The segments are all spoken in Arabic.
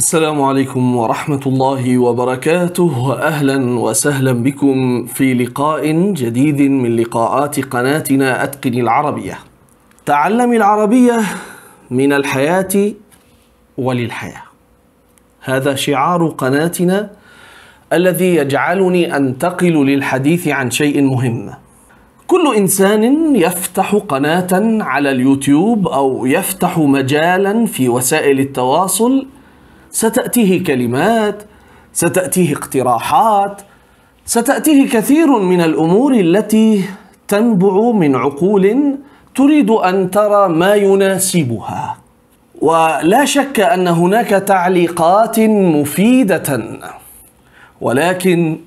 السلام عليكم ورحمة الله وبركاته وأهلا وسهلا بكم في لقاء جديد من لقاءات قناتنا أتقن العربية تعلم العربية من الحياة وللحياة هذا شعار قناتنا الذي يجعلني أنتقل للحديث عن شيء مهم كل إنسان يفتح قناة على اليوتيوب أو يفتح مجالا في وسائل التواصل ستأتيه كلمات ستأتيه اقتراحات ستأتيه كثير من الأمور التي تنبع من عقول تريد أن ترى ما يناسبها ولا شك أن هناك تعليقات مفيدة ولكن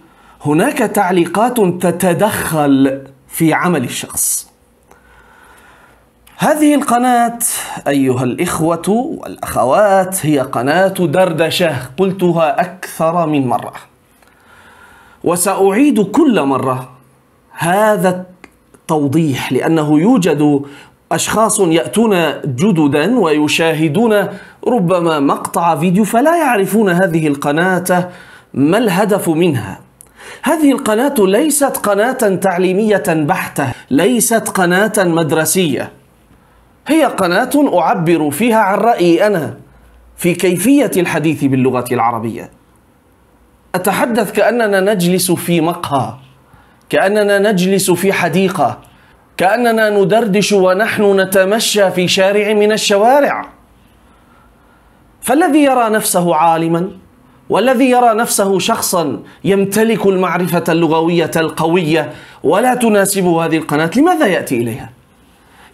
هناك تعليقات تتدخل في عمل الشخص هذه القناة أيها الإخوة والأخوات هي قناة دردشة قلتها أكثر من مرة وسأعيد كل مرة هذا التوضيح لأنه يوجد أشخاص يأتون جددا ويشاهدون ربما مقطع فيديو فلا يعرفون هذه القناة ما الهدف منها هذه القناة ليست قناة تعليمية بحتة ليست قناة مدرسية هي قناة أعبر فيها عن رأيي أنا في كيفية الحديث باللغة العربية أتحدث كأننا نجلس في مقهى كأننا نجلس في حديقة كأننا ندردش ونحن نتمشى في شارع من الشوارع فالذي يرى نفسه عالما والذي يرى نفسه شخصا يمتلك المعرفة اللغوية القوية ولا تناسب هذه القناة لماذا يأتي إليها؟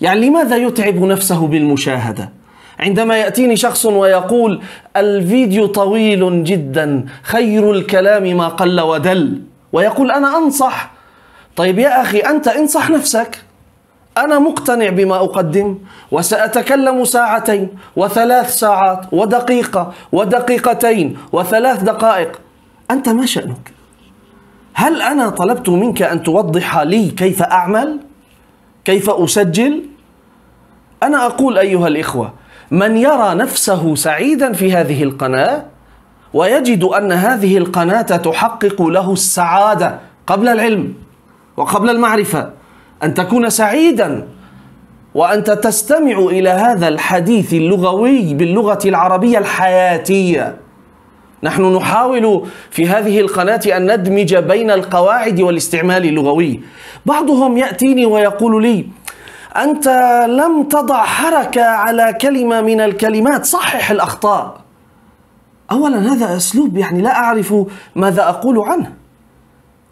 يعني لماذا يتعب نفسه بالمشاهدة؟ عندما يأتيني شخص ويقول الفيديو طويل جدا خير الكلام ما قل ودل ويقول أنا أنصح طيب يا أخي أنت انصح نفسك أنا مقتنع بما أقدم وسأتكلم ساعتين وثلاث ساعات ودقيقة ودقيقتين وثلاث دقائق أنت ما شأنك؟ هل أنا طلبت منك أن توضح لي كيف أعمل؟ كيف اسجل انا اقول ايها الاخوه من يرى نفسه سعيدا في هذه القناه ويجد ان هذه القناه تحقق له السعاده قبل العلم وقبل المعرفه ان تكون سعيدا وانت تستمع الى هذا الحديث اللغوي باللغه العربيه الحياتيه نحن نحاول في هذه القناة أن ندمج بين القواعد والاستعمال اللغوي بعضهم يأتيني ويقول لي أنت لم تضع حركة على كلمة من الكلمات صحح الأخطاء أولا هذا أسلوب يعني لا أعرف ماذا أقول عنه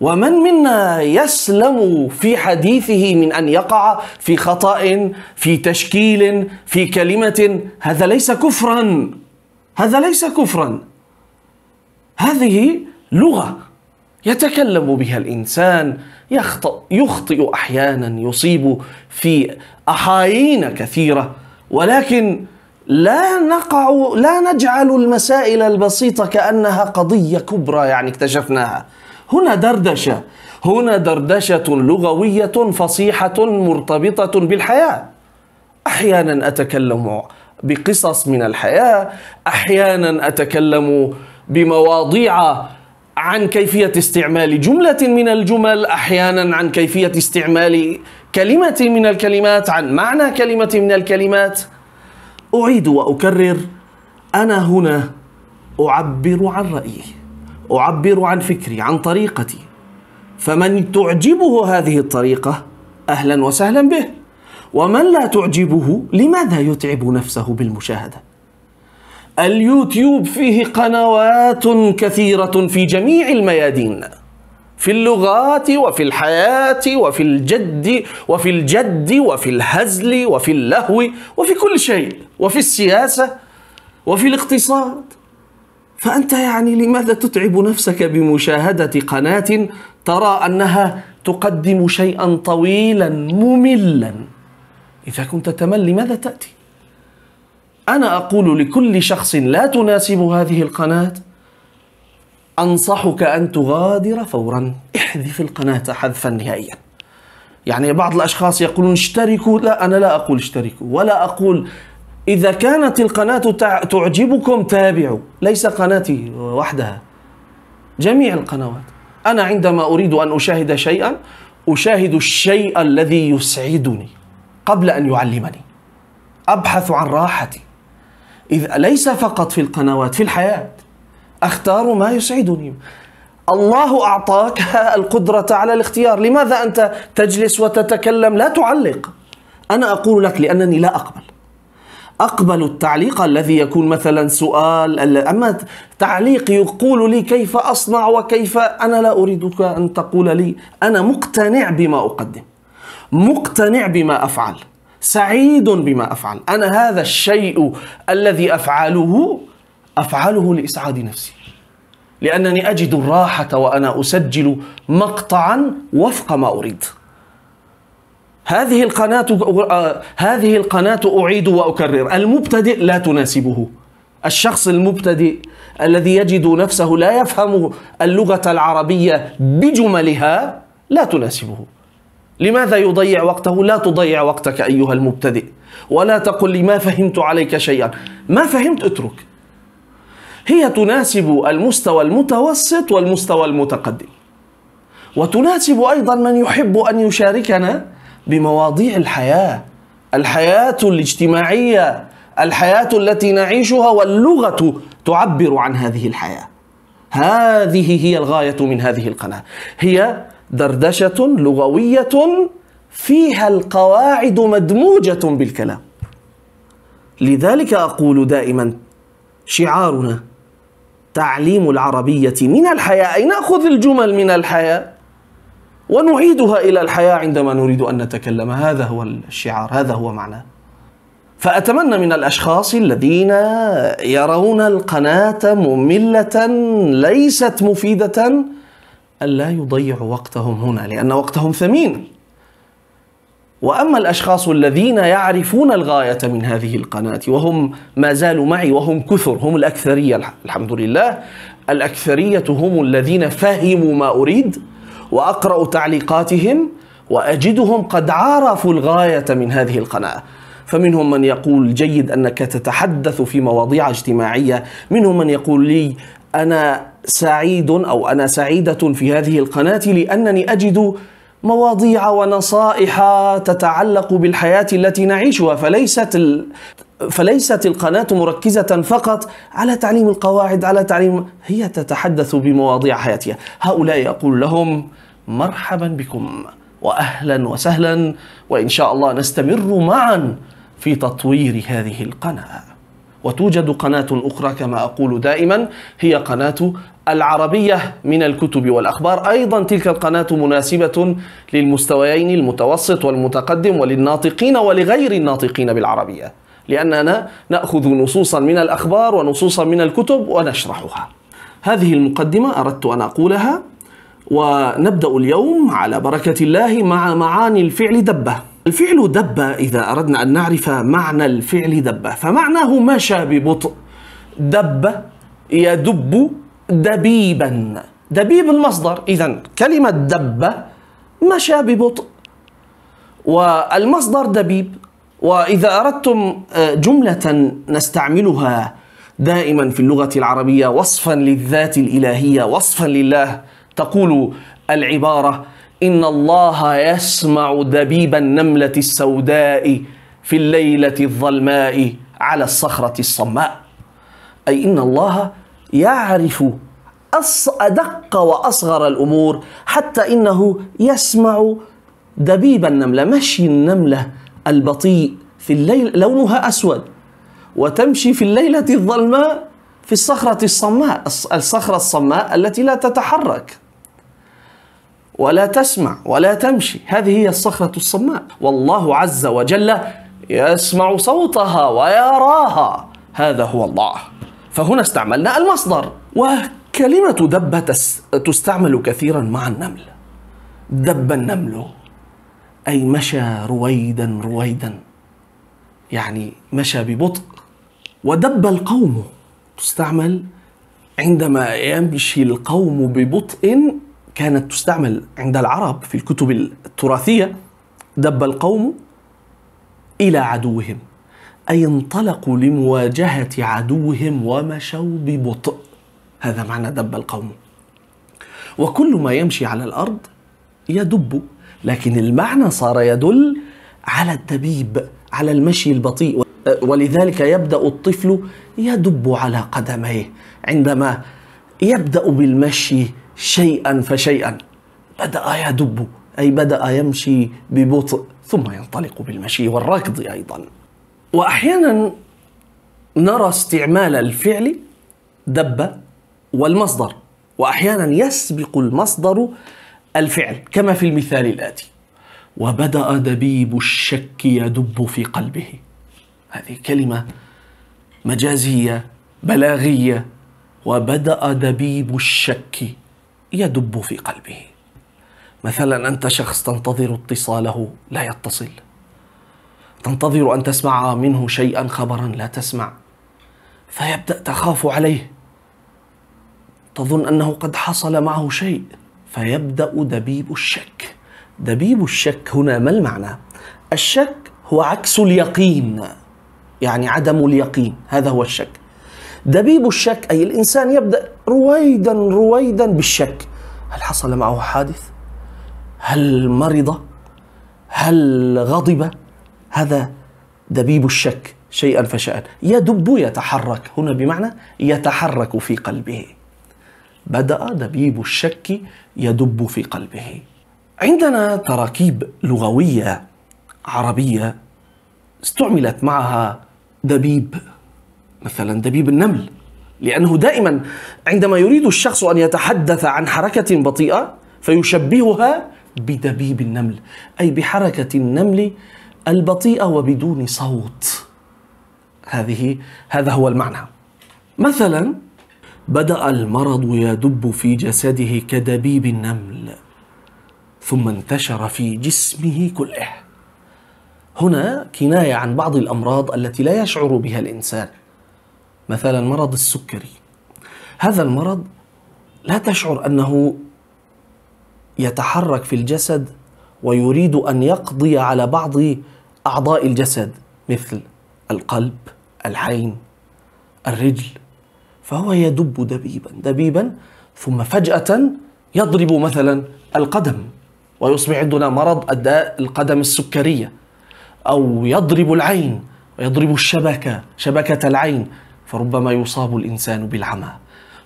ومن منا يسلم في حديثه من ان يقع في خطا في تشكيل في كلمه هذا ليس كفرا هذا ليس كفرا هذه لغة يتكلم بها الإنسان يخطئ, يخطئ أحيانا يصيب في أحايين كثيرة ولكن لا نقع لا نجعل المسائل البسيطة كأنها قضية كبرى يعني اكتشفناها هنا دردشة هنا دردشة لغوية فصيحة مرتبطة بالحياة أحيانا أتكلم بقصص من الحياة أحيانا أتكلم بمواضيع عن كيفية استعمال جملة من الجمل أحيانا عن كيفية استعمال كلمة من الكلمات عن معنى كلمة من الكلمات أعيد وأكرر أنا هنا أعبر عن رأيي أعبر عن فكري عن طريقتي فمن تعجبه هذه الطريقة أهلا وسهلا به ومن لا تعجبه لماذا يتعب نفسه بالمشاهدة اليوتيوب فيه قنوات كثيرة في جميع الميادين في اللغات وفي الحياة وفي الجد وفي الجد وفي الهزل وفي اللهو وفي كل شيء وفي السياسة وفي الاقتصاد فأنت يعني لماذا تتعب نفسك بمشاهدة قناة ترى أنها تقدم شيئا طويلا مملا إذا كنت تمل لماذا تأتي؟ أنا أقول لكل شخص لا تناسب هذه القناة أنصحك أن تغادر فورا احذف القناة حذفا نهائيا يعني بعض الأشخاص يقولون اشتركوا لا أنا لا أقول اشتركوا ولا أقول إذا كانت القناة تعجبكم تابعوا ليس قناتي وحدها جميع القنوات أنا عندما أريد أن أشاهد شيئا أشاهد الشيء الذي يسعدني قبل أن يعلمني أبحث عن راحتي إذ ليس فقط في القنوات في الحياة أختار ما يسعدني الله أعطاك القدرة على الاختيار لماذا أنت تجلس وتتكلم لا تعلق أنا أقول لك لأنني لا أقبل أقبل التعليق الذي يكون مثلا سؤال أما تعليق يقول لي كيف أصنع وكيف أنا لا أريدك أن تقول لي أنا مقتنع بما أقدم مقتنع بما أفعل سعيد بما أفعل أنا هذا الشيء الذي أفعله أفعله لإسعاد نفسي لأنني أجد الراحة وأنا أسجل مقطعا وفق ما أريد هذه القناة هذه القناة أعيد وأكرر المبتدئ لا تناسبه الشخص المبتدئ الذي يجد نفسه لا يفهم اللغة العربية بجملها لا تناسبه لماذا يضيع وقته؟ لا تضيع وقتك أيها المبتدئ ولا تقل لي ما فهمت عليك شيئا ما فهمت اترك هي تناسب المستوى المتوسط والمستوى المتقدم وتناسب أيضا من يحب أن يشاركنا بمواضيع الحياة الحياة الاجتماعية الحياة التي نعيشها واللغة تعبر عن هذه الحياة هذه هي الغاية من هذه القناة هي دردشه لغويه فيها القواعد مدموجه بالكلام لذلك اقول دائما شعارنا تعليم العربيه من الحياه اي ناخذ الجمل من الحياه ونعيدها الى الحياه عندما نريد ان نتكلم هذا هو الشعار هذا هو معناه فأتمنى من الأشخاص الذين يرون القناة مملة ليست مفيدة ألا يضيعوا وقتهم هنا لأن وقتهم ثمين واما الاشخاص الذين يعرفون الغايه من هذه القناه وهم ما زالوا معي وهم كثر هم الاكثريه الحمد لله الاكثريه هم الذين فهموا ما اريد واقرا تعليقاتهم واجدهم قد عرفوا الغايه من هذه القناه فمنهم من يقول جيد انك تتحدث في مواضيع اجتماعيه منهم من يقول لي انا سعيد أو أنا سعيدة في هذه القناة لأنني أجد مواضيع ونصائح تتعلق بالحياة التي نعيشها فليست ال... فليست القناة مركزة فقط على تعليم القواعد على تعليم هي تتحدث بمواضيع حياتها هؤلاء يقول لهم مرحبا بكم وأهلا وسهلا وإن شاء الله نستمر معا في تطوير هذه القناه وتوجد قناة أخرى كما أقول دائما هي قناة العربية من الكتب والأخبار أيضا تلك القناة مناسبة للمستويين المتوسط والمتقدم وللناطقين ولغير الناطقين بالعربية لأننا نأخذ نصوصا من الأخبار ونصوصا من الكتب ونشرحها هذه المقدمة أردت أن أقولها ونبدأ اليوم على بركة الله مع معاني الفعل دبه الفعل دب إذا أردنا أن نعرف معنى الفعل دب فمعناه مشى ببطء دب يدب دبيبا دبيب المصدر إذا كلمة دب مشى ببطء والمصدر دبيب وإذا أردتم آه، جملة نستعملها دائما في اللغة العربية وصفا للذات الإلهية وصفا لله تقول العبارة إن الله يسمع دبيب النملة السوداء في الليلة الظلماء على الصخرة الصماء أي إن الله يعرف أدق وأصغر الأمور حتى إنه يسمع دبيب النملة مشي النملة البطيء في الليل لونها أسود وتمشي في الليلة الظلماء في الصخرة الصماء الصخرة الصماء التي لا تتحرك ولا تسمع ولا تمشي هذه هي الصخرة الصماء والله عز وجل يسمع صوتها ويراها هذا هو الله فهنا استعملنا المصدر وكلمة دب تستعمل كثيرا مع النمل دب النمل أي مشى رويدا رويدا يعني مشى ببطء ودب القوم تستعمل عندما يمشي القوم ببطء كانت تستعمل عند العرب في الكتب التراثية دب القوم إلى عدوهم أي انطلقوا لمواجهة عدوهم ومشوا ببطء هذا معنى دب القوم وكل ما يمشي على الأرض يدب لكن المعنى صار يدل على الدبيب على المشي البطيء ولذلك يبدأ الطفل يدب على قدميه عندما يبدأ بالمشي شيئا فشيئا بدأ يدب أي بدأ يمشي ببطء ثم ينطلق بالمشي والركض أيضا وأحيانا نرى استعمال الفعل دب والمصدر وأحيانا يسبق المصدر الفعل كما في المثال الآتي وبدأ دبيب الشك يدب في قلبه هذه كلمة مجازية بلاغية وبدأ دبيب الشك يدب في قلبه مثلا انت شخص تنتظر اتصاله لا يتصل تنتظر ان تسمع منه شيئا خبرا لا تسمع فيبدا تخاف عليه تظن انه قد حصل معه شيء فيبدا دبيب الشك دبيب الشك هنا ما المعنى الشك هو عكس اليقين يعني عدم اليقين هذا هو الشك دبيب الشك اي الانسان يبدا رويدا رويدا بالشك هل حصل معه حادث هل مرض هل غضب هذا دبيب الشك شيئا فشيئا يدب يتحرك هنا بمعنى يتحرك في قلبه بدأ دبيب الشك يدب في قلبه عندنا تراكيب لغوية عربية استعملت معها دبيب مثلا دبيب النمل لأنه دائما عندما يريد الشخص أن يتحدث عن حركة بطيئة فيشبهها بدبيب النمل أي بحركة النمل البطيئة وبدون صوت هذه هذا هو المعنى مثلا بدأ المرض يدب في جسده كدبيب النمل ثم انتشر في جسمه كله هنا كناية عن بعض الأمراض التي لا يشعر بها الإنسان مثلا مرض السكري هذا المرض لا تشعر انه يتحرك في الجسد ويريد ان يقضي على بعض اعضاء الجسد مثل القلب العين الرجل فهو يدب دبيبا دبيبا ثم فجاه يضرب مثلا القدم ويصبح عندنا مرض الداء القدم السكريه او يضرب العين ويضرب الشبكه شبكه العين فربما يصاب الانسان بالعمى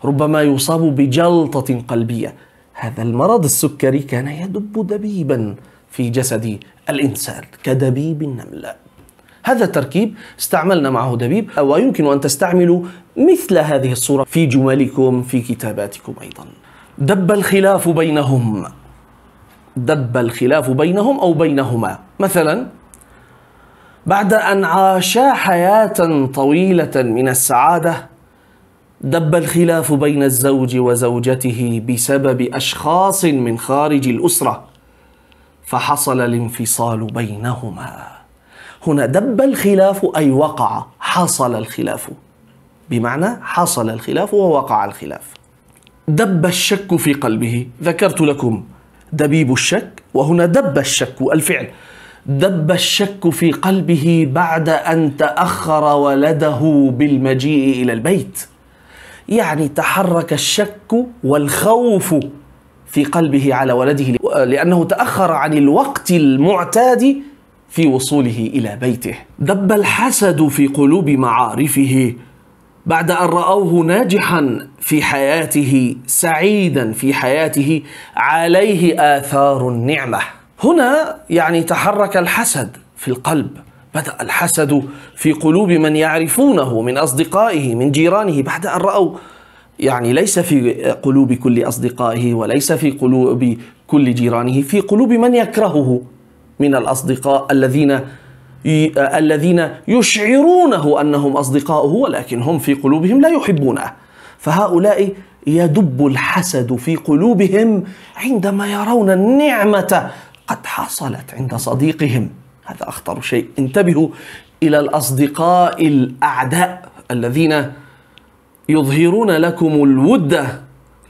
ربما يصاب بجلطه قلبيه هذا المرض السكري كان يدب دبيبا في جسد الانسان كدبيب النمله هذا التركيب استعملنا معه دبيب ويمكن أن تستعملوا مثل هذه الصورة في جملكم في كتاباتكم أيضا دب الخلاف بينهم دب الخلاف بينهم أو بينهما مثلا بعد أن عاشا حياة طويلة من السعادة دب الخلاف بين الزوج وزوجته بسبب أشخاص من خارج الأسرة فحصل الانفصال بينهما هنا دب الخلاف أي وقع حصل الخلاف بمعنى حصل الخلاف ووقع الخلاف دب الشك في قلبه ذكرت لكم دبيب الشك وهنا دب الشك الفعل دب الشك في قلبه بعد ان تاخر ولده بالمجيء الى البيت يعني تحرك الشك والخوف في قلبه على ولده لانه تاخر عن الوقت المعتاد في وصوله الى بيته دب الحسد في قلوب معارفه بعد ان راوه ناجحا في حياته سعيدا في حياته عليه اثار النعمه هنا يعني تحرك الحسد في القلب بدأ الحسد في قلوب من يعرفونه من أصدقائه من جيرانه بعد أن رأوا يعني ليس في قلوب كل أصدقائه وليس في قلوب كل جيرانه في قلوب من يكرهه من الأصدقاء الذين الذين يشعرونه أنهم أصدقاؤه ولكن هم في قلوبهم لا يحبونه فهؤلاء يدب الحسد في قلوبهم عندما يرون النعمة قد حصلت عند صديقهم هذا أخطر شيء انتبهوا إلى الأصدقاء الأعداء الذين يظهرون لكم الودة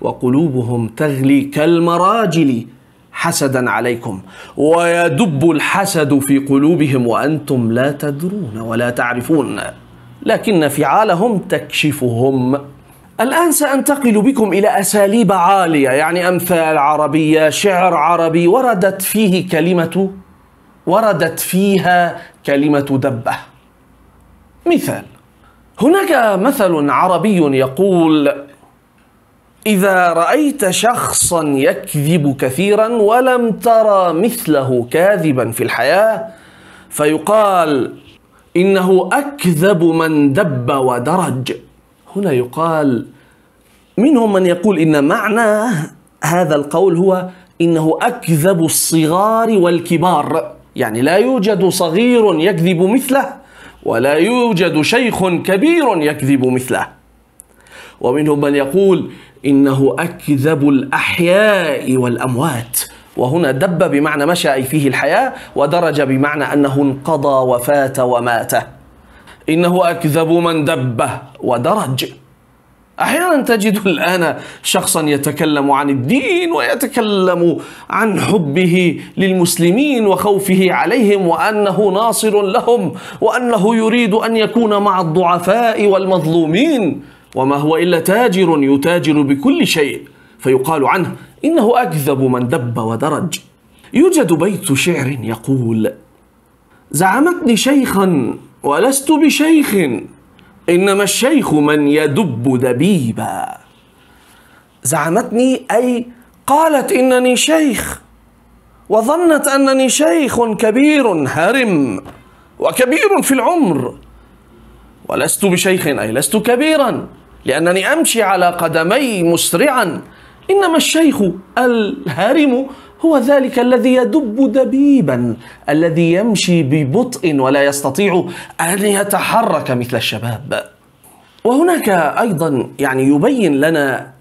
وقلوبهم تغلي كالمراجل حسدا عليكم ويدب الحسد في قلوبهم وأنتم لا تدرون ولا تعرفون لكن فعالهم تكشفهم الآن سأنتقل بكم إلى أساليب عالية يعني أمثال عربية شعر عربي وردت فيه كلمة وردت فيها كلمة دبة مثال هناك مثل عربي يقول إذا رأيت شخصا يكذب كثيرا ولم ترى مثله كاذبا في الحياة فيقال إنه أكذب من دب ودرج هنا يقال منهم من يقول إن معنى هذا القول هو إنه أكذب الصغار والكبار يعني لا يوجد صغير يكذب مثله ولا يوجد شيخ كبير يكذب مثله ومنهم من يقول إنه أكذب الأحياء والأموات وهنا دب بمعنى مشى فيه الحياة ودرج بمعنى أنه انقضى وفات ومات إنه أكذب من دبه ودرج أحيانا تجد الآن شخصا يتكلم عن الدين ويتكلم عن حبه للمسلمين وخوفه عليهم وأنه ناصر لهم وأنه يريد أن يكون مع الضعفاء والمظلومين وما هو إلا تاجر يتاجر بكل شيء فيقال عنه إنه أكذب من دب ودرج يوجد بيت شعر يقول زعمتني شيخا ولست بشيخ إنما الشيخ من يدب دبيبا زعمتني أي قالت إنني شيخ وظنت أنني شيخ كبير هرم وكبير في العمر ولست بشيخ أي لست كبيرا لأنني أمشي على قدمي مسرعا إنما الشيخ الهرم هو ذلك الذي يدب دبيبا الذي يمشي ببطء ولا يستطيع ان يتحرك مثل الشباب وهناك ايضا يعني يبين لنا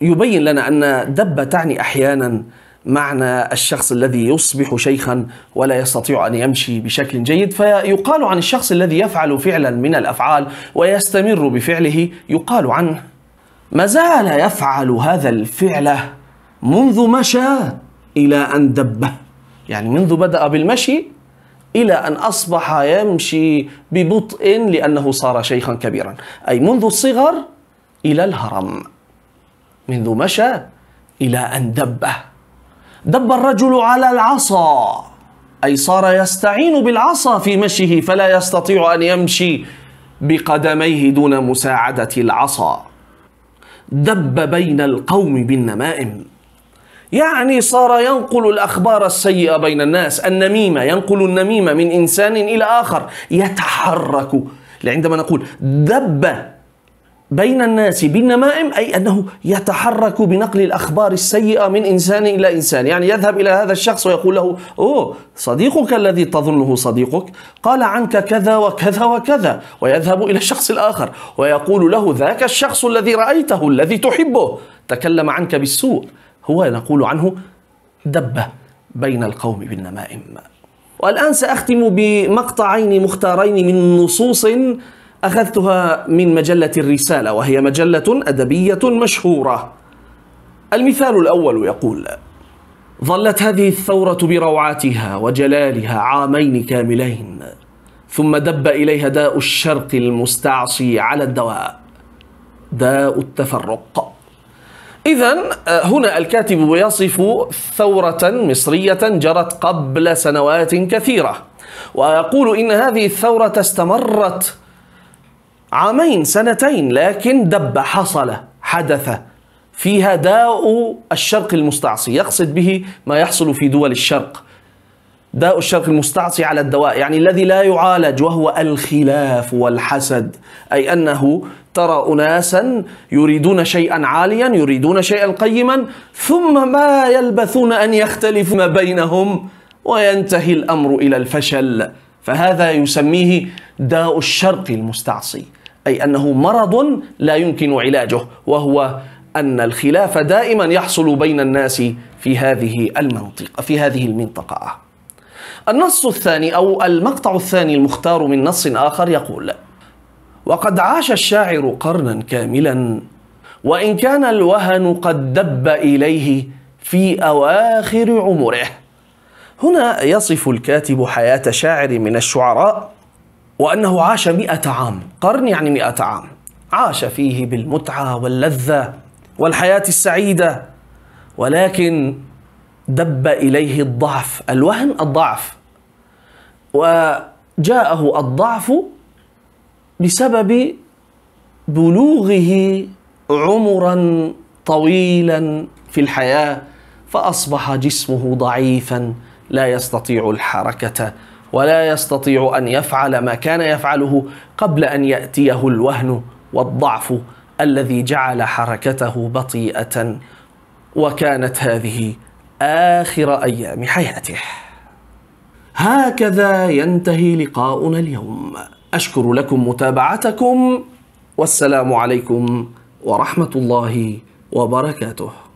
يبين لنا ان دب تعني احيانا معنى الشخص الذي يصبح شيخا ولا يستطيع ان يمشي بشكل جيد فيقال عن الشخص الذي يفعل فعلا من الافعال ويستمر بفعله يقال عنه ما زال يفعل هذا الفعل منذ مشى إلى أن دبه يعني منذ بدأ بالمشي إلى أن أصبح يمشي ببطء لأنه صار شيخا كبيرا أي منذ الصغر إلى الهرم منذ مشى إلى أن دبه دب الرجل على العصا أي صار يستعين بالعصا في مشيه فلا يستطيع أن يمشي بقدميه دون مساعدة العصا دب بين القوم بالنمائم يعني صار ينقل الأخبار السيئة بين الناس النميمة ينقل النميمة من إنسان إلى آخر يتحرك عندما نقول دب بين الناس بالنمائم أي أنه يتحرك بنقل الأخبار السيئة من إنسان إلى إنسان يعني يذهب إلى هذا الشخص ويقول له أوه صديقك الذي تظنه صديقك قال عنك كذا وكذا وكذا ويذهب إلى الشخص الآخر ويقول له ذاك الشخص الذي رأيته الذي تحبه تكلم عنك بالسوء هو نقول عنه دبة بين القوم بالنمائم والآن سأختم بمقطعين مختارين من نصوص أخذتها من مجلة الرسالة وهي مجلة أدبية مشهورة المثال الأول يقول ظلت هذه الثورة بروعتها وجلالها عامين كاملين ثم دب إليها داء الشرق المستعصي على الدواء داء التفرق إذا آه، هنا الكاتب يصف ثورة مصرية جرت قبل سنوات كثيرة ويقول إن هذه الثورة استمرت عامين سنتين لكن دب حصل حدث فيها داء الشرق المستعصي يقصد به ما يحصل في دول الشرق داء الشرق المستعصي على الدواء يعني الذي لا يعالج وهو الخلاف والحسد أي أنه ترى أناسا يريدون شيئا عاليا يريدون شيئا قيما ثم ما يلبثون أن يختلفوا بينهم وينتهي الأمر إلى الفشل فهذا يسميه داء الشرق المستعصي أي أنه مرض لا يمكن علاجه وهو أن الخلاف دائما يحصل بين الناس في هذه المنطقة في هذه المنطقة النص الثاني أو المقطع الثاني المختار من نص آخر يقول وقد عاش الشاعر قرنا كاملا وإن كان الوهن قد دب إليه في أواخر عمره هنا يصف الكاتب حياة شاعر من الشعراء وأنه عاش مئة عام قرن يعني مئة عام عاش فيه بالمتعة واللذة والحياة السعيدة ولكن دب إليه الضعف الوهن الضعف وجاءه الضعف بسبب بلوغه عمرا طويلا في الحياه فاصبح جسمه ضعيفا لا يستطيع الحركه ولا يستطيع ان يفعل ما كان يفعله قبل ان ياتيه الوهن والضعف الذي جعل حركته بطيئه وكانت هذه اخر ايام حياته هكذا ينتهي لقاؤنا اليوم أشكر لكم متابعتكم والسلام عليكم ورحمة الله وبركاته